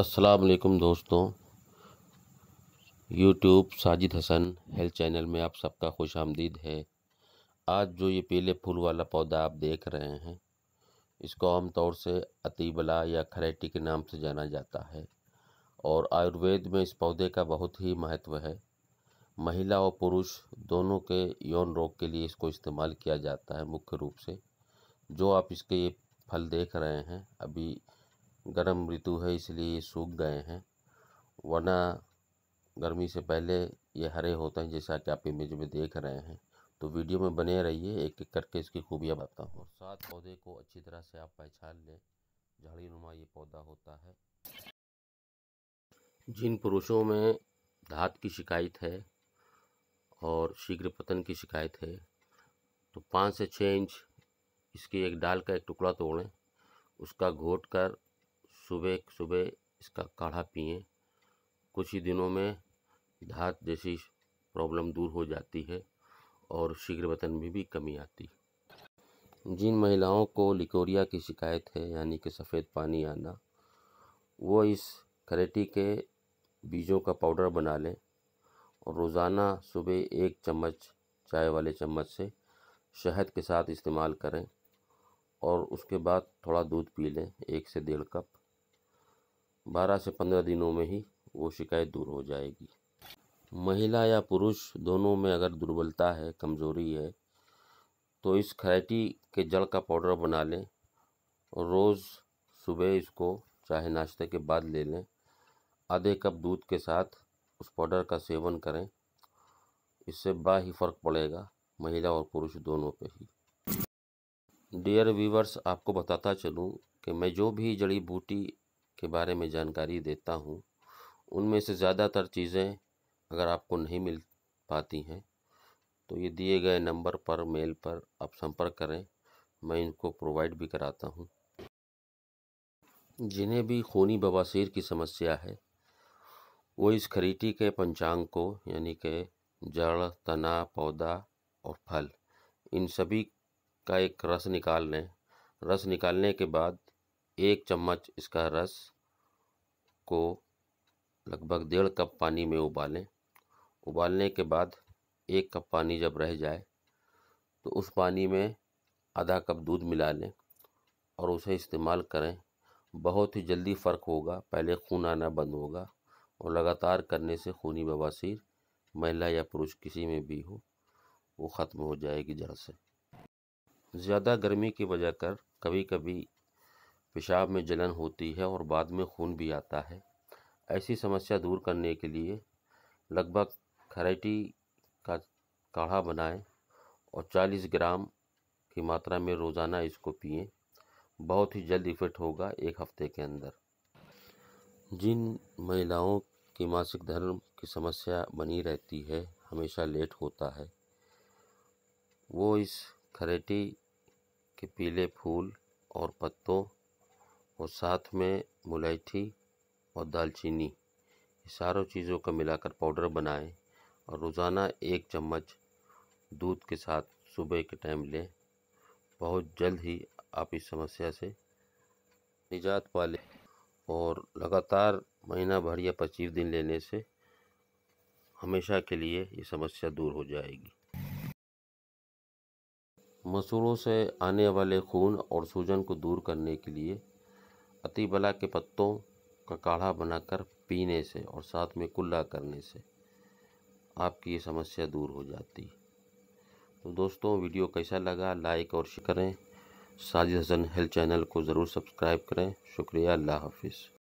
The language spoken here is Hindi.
अस्सलाम वालेकुम दोस्तों YouTube Sajid Hasan health channel में आप सबका खुश आमदीद है आज जो ये पीले फूल वाला पौधा आप देख रहे हैं इसको आम तौर से अतीबला या खरेटी के नाम से जाना जाता है और आयुर्वेद में इस पौधे का बहुत ही महत्व है महिला और पुरुष दोनों के यौन रोग के लिए इसको इस्तेमाल किया जाता है मुख्य रूप से जो आप इसके ये फल देख रहे हैं अभी गर्म ऋतु है इसलिए ये सूख गए हैं वरना गर्मी से पहले ये हरे होते हैं जैसा कि आप इमेज में देख रहे हैं तो वीडियो में बने रहिए एक एक करके इसकी खूबियाँ बताता हूँ सात पौधे को अच्छी तरह से आप पहचान लें झाड़ी नुमा ये पौधा होता है जिन पुरुषों में धात की शिकायत है और शीघ्र पतन की शिकायत है तो पाँच से छः इंच इसकी एक डाल का एक टुकड़ा तोड़ें उसका घोट कर सुबह सुबह इसका काढ़ा पिए कुछ ही दिनों में धात जैसी प्रॉब्लम दूर हो जाती है और शीघ्र वतन में भी, भी कमी आती है जिन महिलाओं को लिकोरिया की शिकायत है यानी कि सफ़ेद पानी आना वो इस करेटी के बीजों का पाउडर बना लें और रोज़ाना सुबह एक चम्मच चाय वाले चम्मच से शहद के साथ इस्तेमाल करें और उसके बाद थोड़ा दूध पी लें एक से डेढ़ कप बारह से पंद्रह दिनों में ही वो शिकायत दूर हो जाएगी महिला या पुरुष दोनों में अगर दुर्बलता है कमज़ोरी है तो इस खैटी के जड़ का पाउडर बना लें और रोज़ सुबह इसको चाहे नाश्ते के बाद ले लें आधे कप दूध के साथ उस पाउडर का सेवन करें इससे बा ही फ़र्क पड़ेगा महिला और पुरुष दोनों पे ही डियर वीवर्स आपको बताता चलूँ कि मैं जो भी जड़ी बूटी के बारे में जानकारी देता हूँ उनमें से ज़्यादातर चीज़ें अगर आपको नहीं मिल पाती हैं तो ये दिए गए नंबर पर मेल पर आप संपर्क करें मैं इनको प्रोवाइड भी कराता हूँ जिन्हें भी खूनी बवासीर की समस्या है वो इस खरीटी के पंचांग को यानी कि जड़ तना पौधा और फल इन सभी का एक रस निकाल लें रस निकालने के बाद एक चम्मच इसका रस को लगभग डेढ़ कप पानी में उबालें उबालने के बाद एक कप पानी जब रह जाए तो उस पानी में आधा कप दूध मिला लें और उसे इस्तेमाल करें बहुत ही जल्दी फ़र्क होगा पहले खून आना बंद होगा और लगातार करने से खूनी बवासीर महिला या पुरुष किसी में भी हो वो ख़त्म हो जाएगी जड़ से ज़्यादा गर्मी की वजह कर कभी कभी पेशाब में जलन होती है और बाद में खून भी आता है ऐसी समस्या दूर करने के लिए लगभग खरेटी का काढ़ा बनाएं और 40 ग्राम की मात्रा में रोज़ाना इसको पिएं बहुत ही जल्द इफेक्ट होगा एक हफ्ते के अंदर जिन महिलाओं की मासिक धर्म की समस्या बनी रहती है हमेशा लेट होता है वो इस खरेटी के पीले फूल और पत्तों और साथ में मलाइठी और दालचीनी ये सारों चीज़ों का मिलाकर पाउडर बनाएं और रोज़ाना एक चम्मच दूध के साथ सुबह के टाइम लें बहुत जल्द ही आप इस समस्या से निजात पा लें और लगातार महीना भर या पच्चीस दिन लेने से हमेशा के लिए ये समस्या दूर हो जाएगी मसूड़ों से आने वाले खून और सूजन को दूर करने के लिए अतिबला के पत्तों का काढ़ा बनाकर पीने से और साथ में कुल्ला करने से आपकी ये समस्या दूर हो जाती तो दोस्तों वीडियो कैसा लगा लाइक और शेयर करें साजिद हसन हेल्थ चैनल को ज़रूर सब्सक्राइब करें शुक्रिया अल्लाह हाफिज़